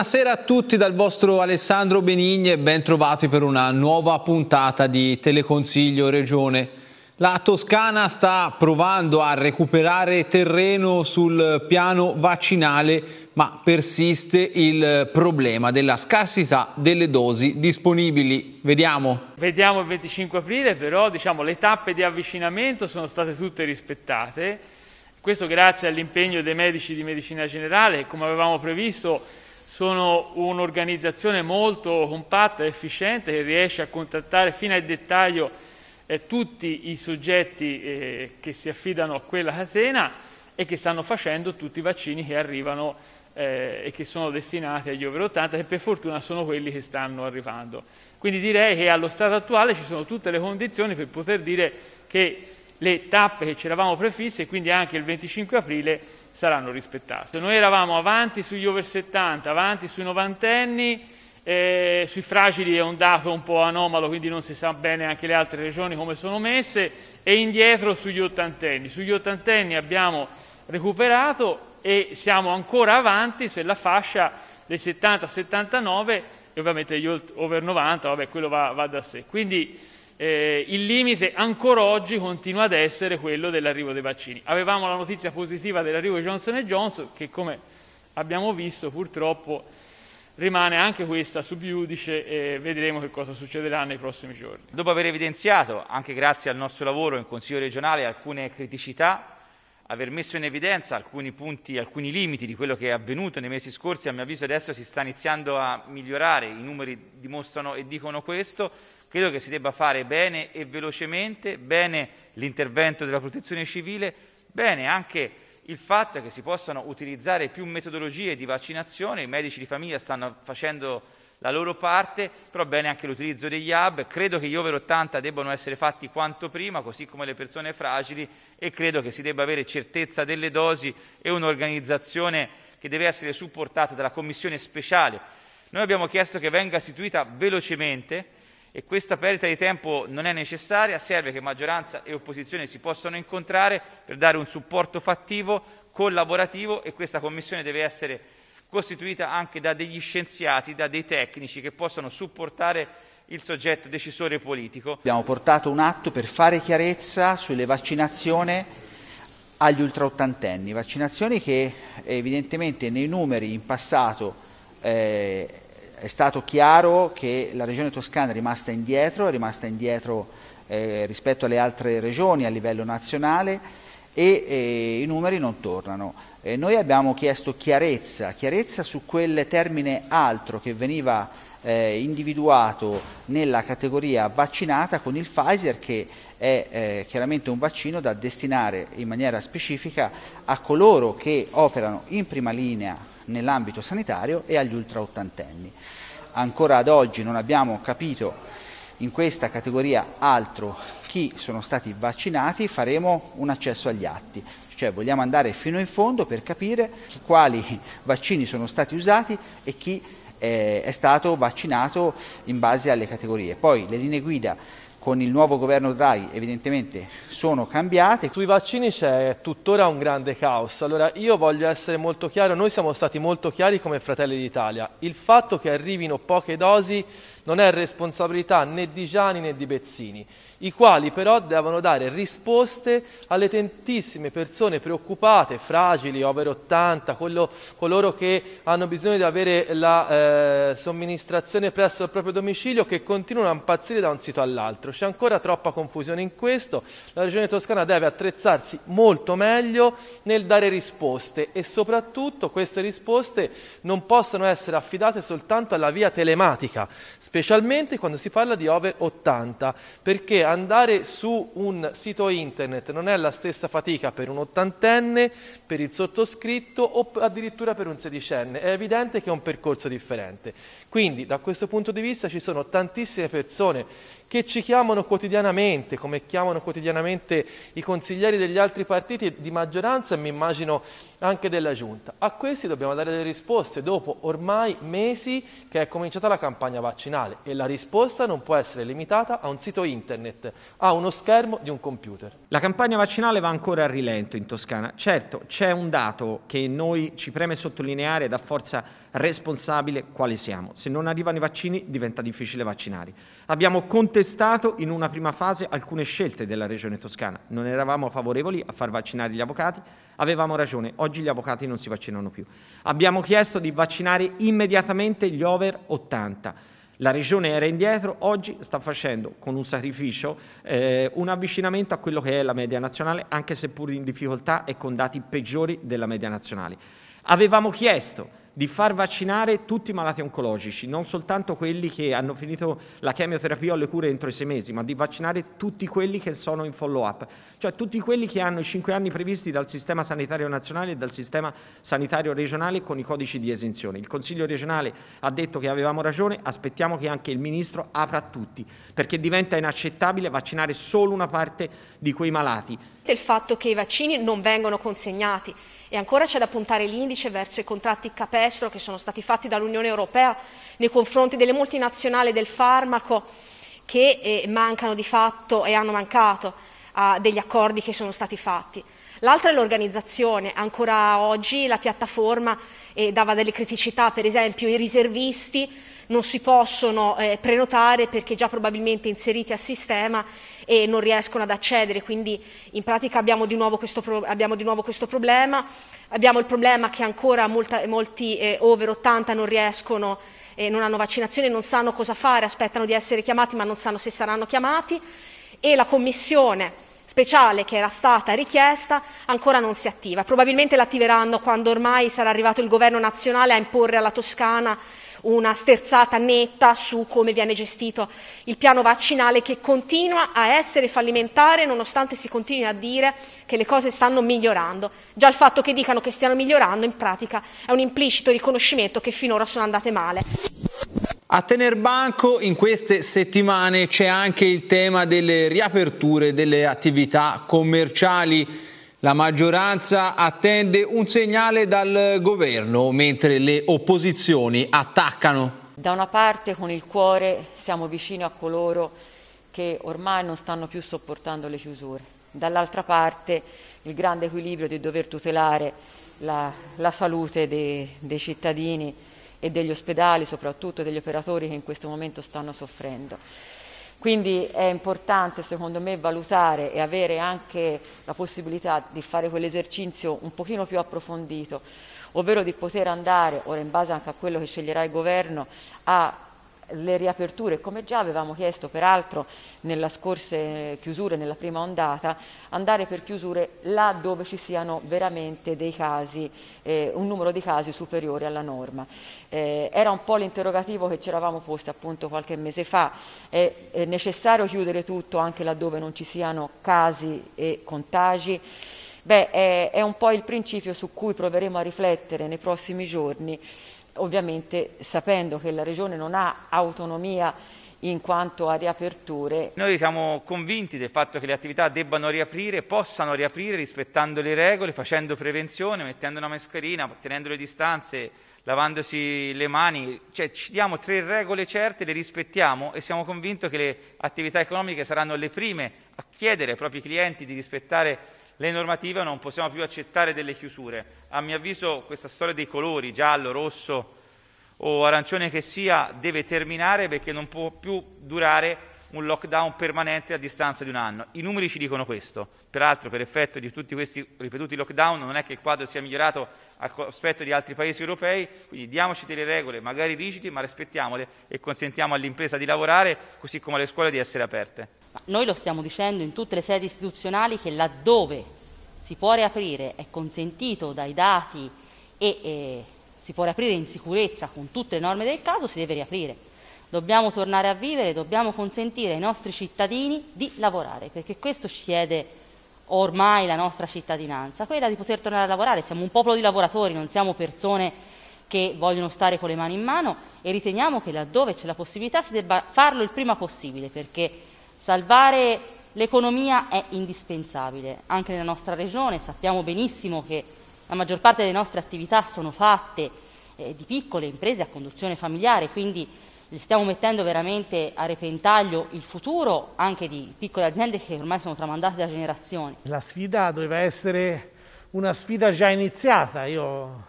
Buonasera a tutti dal vostro Alessandro Benigni e ben trovati per una nuova puntata di Teleconsiglio Regione. La Toscana sta provando a recuperare terreno sul piano vaccinale, ma persiste il problema della scarsità delle dosi disponibili. Vediamo. Vediamo il 25 aprile, però diciamo, le tappe di avvicinamento sono state tutte rispettate. Questo grazie all'impegno dei medici di medicina generale, come avevamo previsto sono un'organizzazione molto compatta, efficiente, che riesce a contattare fino al dettaglio eh, tutti i soggetti eh, che si affidano a quella catena e che stanno facendo tutti i vaccini che arrivano eh, e che sono destinati agli over 80, che per fortuna sono quelli che stanno arrivando. Quindi direi che allo stato attuale ci sono tutte le condizioni per poter dire che le tappe che ci eravamo prefisse, quindi anche il 25 aprile, saranno rispettate. Noi eravamo avanti sugli over 70, avanti sui novantenni, eh, sui fragili è un dato un po' anomalo, quindi non si sa bene anche le altre regioni come sono messe, e indietro sugli ottantenni. Sugli ottantenni abbiamo recuperato e siamo ancora avanti sulla fascia dei 70-79 e ovviamente gli over 90, vabbè, quello va, va da sé. Quindi, eh, il limite ancora oggi continua ad essere quello dell'arrivo dei vaccini. Avevamo la notizia positiva dell'arrivo di Johnson Johnson che come abbiamo visto purtroppo rimane anche questa subiudice e vedremo che cosa succederà nei prossimi giorni. Dopo aver evidenziato, anche grazie al nostro lavoro in Consiglio regionale, alcune criticità, aver messo in evidenza alcuni punti, alcuni limiti di quello che è avvenuto nei mesi scorsi, a mio avviso adesso si sta iniziando a migliorare, i numeri dimostrano e dicono questo, credo che si debba fare bene e velocemente, bene l'intervento della protezione civile, bene anche il fatto che si possano utilizzare più metodologie di vaccinazione, i medici di famiglia stanno facendo la loro parte, però bene anche l'utilizzo degli hub, credo che gli over 80 debbano essere fatti quanto prima, così come le persone fragili e credo che si debba avere certezza delle dosi e un'organizzazione che deve essere supportata dalla commissione speciale. Noi abbiamo chiesto che venga istituita velocemente e questa perdita di tempo non è necessaria, serve che maggioranza e opposizione si possano incontrare per dare un supporto fattivo, collaborativo e questa commissione deve essere costituita anche da degli scienziati, da dei tecnici che possano supportare il soggetto decisore politico. Abbiamo portato un atto per fare chiarezza sulle vaccinazioni agli ultraottantenni, vaccinazioni che evidentemente nei numeri in passato eh, è stato chiaro che la regione toscana è rimasta indietro, è rimasta indietro eh, rispetto alle altre regioni a livello nazionale e eh, i numeri non tornano. Eh, noi abbiamo chiesto chiarezza, chiarezza su quel termine altro che veniva eh, individuato nella categoria vaccinata con il Pfizer che è eh, chiaramente un vaccino da destinare in maniera specifica a coloro che operano in prima linea nell'ambito sanitario e agli ultraottantenni. Ancora ad oggi non abbiamo capito in questa categoria altro chi sono stati vaccinati, faremo un accesso agli atti, cioè vogliamo andare fino in fondo per capire quali vaccini sono stati usati e chi eh, è stato vaccinato in base alle categorie. Poi le linee guida con il nuovo governo Draghi evidentemente sono cambiate. Sui vaccini c'è tuttora un grande caos. Allora io voglio essere molto chiaro, noi siamo stati molto chiari come Fratelli d'Italia. Il fatto che arrivino poche dosi non è responsabilità né di Gianni né di Bezzini, i quali però devono dare risposte alle tantissime persone preoccupate, fragili, over 80, collo, coloro che hanno bisogno di avere la eh, somministrazione presso il proprio domicilio che continuano a impazzire da un sito all'altro. C'è ancora troppa confusione in questo, la Regione Toscana deve attrezzarsi molto meglio nel dare risposte e soprattutto queste risposte non possono essere affidate soltanto alla via telematica. Sper specialmente quando si parla di over 80, perché andare su un sito internet non è la stessa fatica per un ottantenne, per il sottoscritto o addirittura per un sedicenne, è evidente che è un percorso differente. Quindi da questo punto di vista ci sono tantissime persone che ci chiamano quotidianamente, come chiamano quotidianamente i consiglieri degli altri partiti di maggioranza e mi immagino anche della Giunta. A questi dobbiamo dare delle risposte dopo ormai mesi che è cominciata la campagna vaccinale e la risposta non può essere limitata a un sito internet, a uno schermo di un computer. La campagna vaccinale va ancora a rilento in Toscana. Certo, c'è un dato che noi ci preme sottolineare da forza responsabile quale siamo. Se non arrivano i vaccini diventa difficile vaccinare. Abbiamo contestato in una prima fase alcune scelte della Regione Toscana, non eravamo favorevoli a far vaccinare gli avvocati, avevamo ragione, oggi gli avvocati non si vaccinano più. Abbiamo chiesto di vaccinare immediatamente gli over 80. La Regione era indietro, oggi sta facendo con un sacrificio eh, un avvicinamento a quello che è la media nazionale, anche seppur in difficoltà e con dati peggiori della media nazionale. Avevamo chiesto di far vaccinare tutti i malati oncologici, non soltanto quelli che hanno finito la chemioterapia o le cure entro i sei mesi, ma di vaccinare tutti quelli che sono in follow-up, cioè tutti quelli che hanno i cinque anni previsti dal sistema sanitario nazionale e dal sistema sanitario regionale con i codici di esenzione. Il Consiglio regionale ha detto che avevamo ragione, aspettiamo che anche il Ministro apra a tutti, perché diventa inaccettabile vaccinare solo una parte di quei malati. Il fatto che i vaccini non vengono consegnati e ancora c'è da puntare l'indice verso i contratti capestro che sono stati fatti dall'Unione Europea nei confronti delle multinazionali del farmaco che eh, mancano di fatto e hanno mancato eh, degli accordi che sono stati fatti. L'altra è l'organizzazione. Ancora oggi la piattaforma eh, dava delle criticità, per esempio i riservisti non si possono eh, prenotare perché già probabilmente inseriti al sistema e non riescono ad accedere, quindi in pratica abbiamo di nuovo questo, pro- abbiamo di nuovo questo problema, abbiamo il problema che ancora molta, molti eh, over 80 non riescono eh, non hanno vaccinazione, non sanno cosa fare, aspettano di essere chiamati ma non sanno se saranno chiamati e la commissione speciale che era stata richiesta ancora non si attiva. Probabilmente l'attiveranno quando ormai sarà arrivato il governo nazionale a imporre alla Toscana una sterzata netta su come viene gestito il piano vaccinale che continua a essere fallimentare nonostante si continui a dire che le cose stanno migliorando. Già il fatto che dicano che stiano migliorando in pratica è un implicito riconoscimento che finora sono andate male. A tener banco in queste settimane c'è anche il tema delle riaperture delle attività commerciali. La maggioranza attende un segnale dal governo, mentre le opposizioni attaccano. Da una parte con il cuore siamo vicini a coloro che ormai non stanno più sopportando le chiusure. Dall'altra parte il grande equilibrio di dover tutelare la, la salute dei, dei cittadini e degli ospedali, soprattutto degli operatori che in questo momento stanno soffrendo. Quindi è importante secondo me valutare e avere anche la possibilità di fare quell'esercizio un pochino più approfondito, ovvero di poter andare, ora in base anche a quello che sceglierà il governo, a le riaperture, come già avevamo chiesto peraltro nella scorsa chiusura, nella prima ondata, andare per chiusure là dove ci siano veramente dei casi, eh, un numero di casi superiore alla norma. Eh, era un po' l'interrogativo che ci eravamo posti appunto qualche mese fa, è, è necessario chiudere tutto anche laddove non ci siano casi e contagi? Beh, è, è un po' il principio su cui proveremo a riflettere nei prossimi giorni ovviamente sapendo che la Regione non ha autonomia in quanto a riaperture. Noi siamo convinti del fatto che le attività debbano riaprire, possano riaprire rispettando le regole, facendo prevenzione, mettendo una mascherina, tenendo le distanze, lavandosi le mani, cioè ci diamo tre regole certe, le rispettiamo e siamo convinti che le attività economiche saranno le prime a chiedere ai propri clienti di rispettare le normative non possiamo più accettare delle chiusure. A mio avviso questa storia dei colori, giallo, rosso o arancione che sia, deve terminare perché non può più durare un lockdown permanente a distanza di un anno. I numeri ci dicono questo. Peraltro, per effetto di tutti questi ripetuti lockdown, non è che il quadro sia migliorato rispetto agli altri paesi europei, quindi diamoci delle regole, magari rigide, ma rispettiamole e consentiamo all'impresa di lavorare, così come alle scuole di essere aperte. Ma noi lo stiamo dicendo in tutte le sedi istituzionali che laddove si può riaprire è consentito dai dati e eh, si può riaprire in sicurezza con tutte le norme del caso, si deve riaprire. Dobbiamo tornare a vivere, dobbiamo consentire ai nostri cittadini di lavorare, perché questo ci chiede ormai la nostra cittadinanza, quella di poter tornare a lavorare. Siamo un popolo di lavoratori, non siamo persone che vogliono stare con le mani in mano e riteniamo che laddove c'è la possibilità si debba farlo il prima possibile, perché Salvare l'economia è indispensabile, anche nella nostra regione sappiamo benissimo che la maggior parte delle nostre attività sono fatte eh, di piccole imprese a conduzione familiare, quindi stiamo mettendo veramente a repentaglio il futuro anche di piccole aziende che ormai sono tramandate da generazioni. La sfida doveva essere una sfida già iniziata, io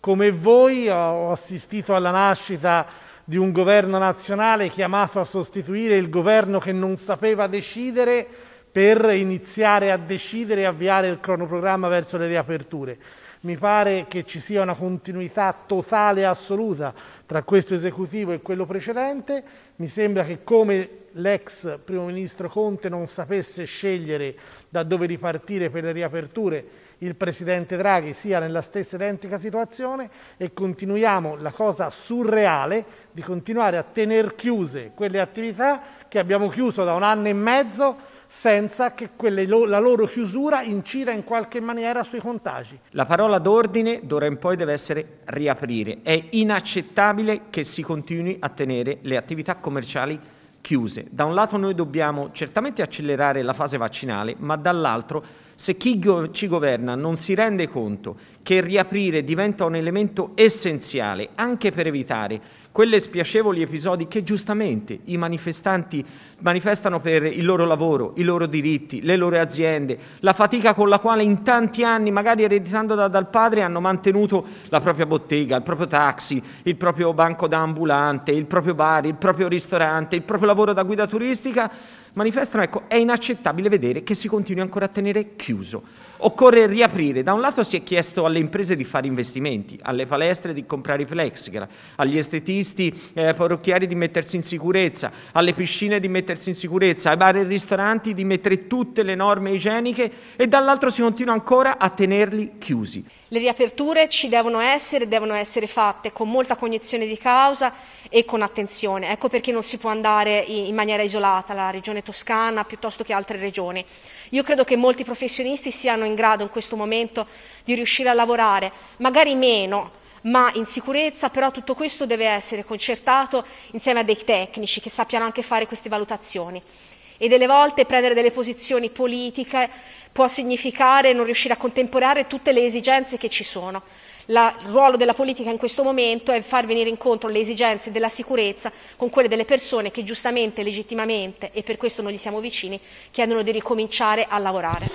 come voi ho assistito alla nascita di un governo nazionale chiamato a sostituire il governo che non sapeva decidere per iniziare a decidere e avviare il cronoprogramma verso le riaperture. Mi pare che ci sia una continuità totale e assoluta tra questo esecutivo e quello precedente. Mi sembra che come l'ex primo ministro Conte non sapesse scegliere da dove ripartire per le riaperture, il presidente Draghi sia nella stessa identica situazione e continuiamo la cosa surreale di continuare a tener chiuse quelle attività che abbiamo chiuso da un anno e mezzo senza che quelle, la loro chiusura incida in qualche maniera sui contagi. La parola d'ordine d'ora in poi deve essere riaprire. È inaccettabile che si continui a tenere le attività commerciali chiuse. Da un lato noi dobbiamo certamente accelerare la fase vaccinale, ma dall'altro se chi ci governa non si rende conto che riaprire diventa un elemento essenziale anche per evitare quelle spiacevoli episodi che giustamente i manifestanti manifestano per il loro lavoro, i loro diritti, le loro aziende, la fatica con la quale in tanti anni, magari ereditando da, dal padre, hanno mantenuto la propria bottega, il proprio taxi, il proprio banco da ambulante, il proprio bar, il proprio ristorante, il proprio lavoro lavoro da guida turistica, manifestano, ecco, è inaccettabile vedere che si continui ancora a tenere chiuso. Occorre riaprire. Da un lato si è chiesto alle imprese di fare investimenti, alle palestre di comprare i plexiglass, agli estetisti eh, parrucchieri di mettersi in sicurezza, alle piscine di mettersi in sicurezza, ai bar e ristoranti di mettere tutte le norme igieniche e dall'altro si continua ancora a tenerli chiusi. Le riaperture ci devono essere, devono essere fatte con molta cognizione di causa e con attenzione. Ecco perché non si può andare in maniera isolata, la regione toscana piuttosto che altre regioni. Io credo che molti professionisti siano in grado in questo momento di riuscire a lavorare, magari meno, ma in sicurezza, però tutto questo deve essere concertato insieme a dei tecnici che sappiano anche fare queste valutazioni e delle volte prendere delle posizioni politiche può significare non riuscire a contemperare tutte le esigenze che ci sono. La, il ruolo della politica in questo momento è far venire incontro le esigenze della sicurezza con quelle delle persone che giustamente, legittimamente, e per questo noi gli siamo vicini, chiedono di ricominciare a lavorare.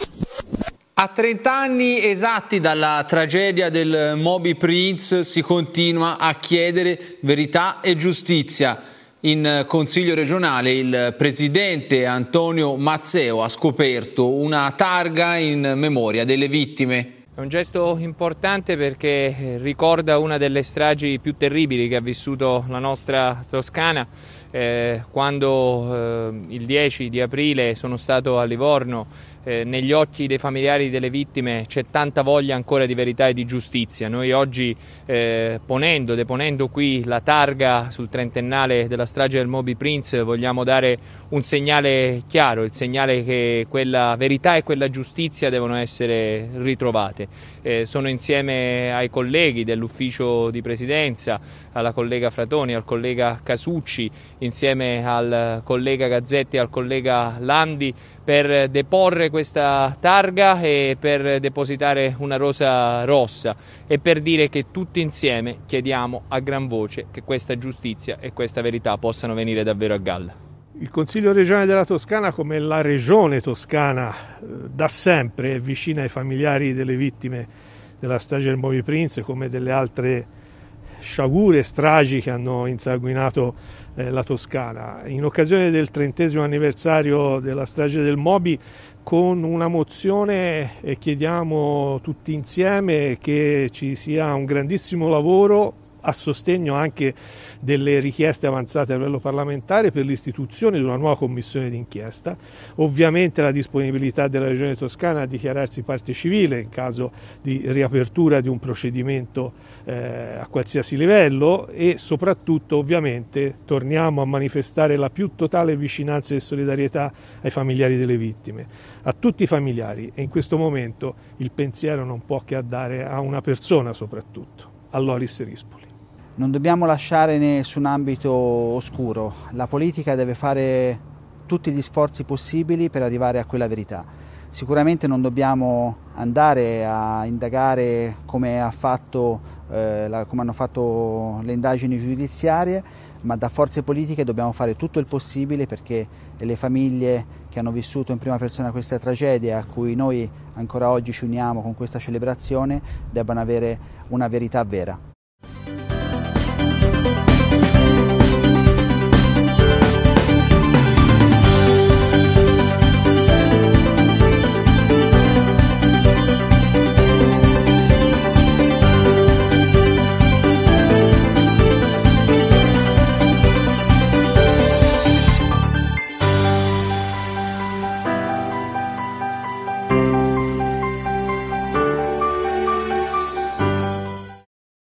A 30 anni esatti dalla tragedia del Moby Prince si continua a chiedere verità e giustizia. In Consiglio regionale il presidente Antonio Mazzeo ha scoperto una targa in memoria delle vittime. È un gesto importante perché eh, ricorda una delle stragi più terribili che ha vissuto la nostra Toscana. Eh, quando eh, il 10 di aprile sono stato a Livorno eh, negli occhi dei familiari delle vittime c'è tanta voglia ancora di verità e di giustizia. Noi oggi eh, ponendo, deponendo qui la targa sul trentennale della strage del Moby Prince vogliamo dare un segnale chiaro, il segnale che quella verità e quella giustizia devono essere ritrovate. Eh, sono insieme ai colleghi dell'ufficio di presidenza, alla collega Fratoni, al collega Casucci, insieme al collega Gazzetti e al collega Landi per deporre questa targa e per depositare una rosa rossa e per dire che tutti insieme chiediamo a gran voce che questa giustizia e questa verità possano venire davvero a galla. Il Consiglio regionale della Toscana, come la regione toscana eh, da sempre è vicina ai familiari delle vittime della strage del Movie Prince come delle altre sciagure e stragi che hanno insanguinato eh, la Toscana. In occasione del trentesimo anniversario della strage del Mobi, con una mozione eh, chiediamo tutti insieme che ci sia un grandissimo lavoro a sostegno anche delle richieste avanzate a livello parlamentare per l'istituzione di una nuova commissione d'inchiesta, ovviamente la disponibilità della Regione Toscana a dichiararsi parte civile in caso di riapertura di un procedimento eh, a qualsiasi livello e soprattutto ovviamente torniamo a manifestare la più totale vicinanza e solidarietà ai familiari delle vittime, a tutti i familiari e in questo momento il pensiero non può che andare a una persona soprattutto, a Loris Rispoli. Non dobbiamo lasciare nessun ambito oscuro, la politica deve fare tutti gli sforzi possibili per arrivare a quella verità. Sicuramente non dobbiamo andare a indagare come, ha fatto, eh, la, come hanno fatto le indagini giudiziarie, ma da forze politiche dobbiamo fare tutto il possibile perché le famiglie che hanno vissuto in prima persona questa tragedia, a cui noi ancora oggi ci uniamo con questa celebrazione, debbano avere una verità vera.